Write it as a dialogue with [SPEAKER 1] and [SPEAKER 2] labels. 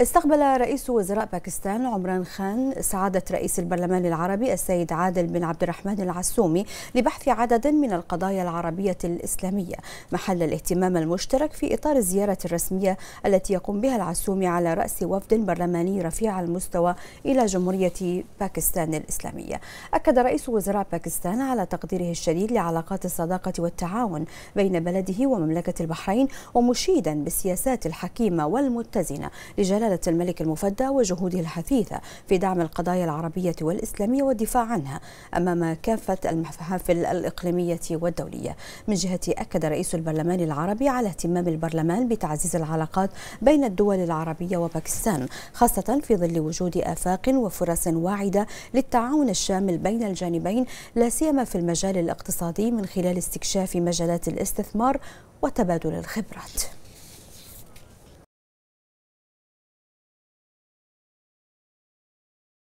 [SPEAKER 1] استقبل رئيس وزراء باكستان عمران خان سعادة رئيس البرلمان العربي السيد عادل بن عبد الرحمن العسومي لبحث عدد من القضايا العربية الإسلامية محل الاهتمام المشترك في إطار الزيارة الرسمية التي يقوم بها العسومي على رأس وفد برلماني رفيع المستوى إلى جمهورية باكستان الإسلامية أكد رئيس وزراء باكستان على تقديره الشديد لعلاقات الصداقة والتعاون بين بلده ومملكة البحرين ومشيدا بالسياسات الحكيمة والمتزنة لجلب جلالة الملك المفدى وجهوده الحثيثة في دعم القضايا العربية والإسلامية والدفاع عنها أمام كافة المحافل الإقليمية والدولية من جهة أكد رئيس البرلمان العربي على اهتمام البرلمان بتعزيز العلاقات بين الدول العربية وباكستان خاصة في ظل وجود آفاق وفرص واعدة للتعاون الشامل بين الجانبين لا سيما في المجال الاقتصادي من خلال استكشاف مجالات الاستثمار وتبادل الخبرات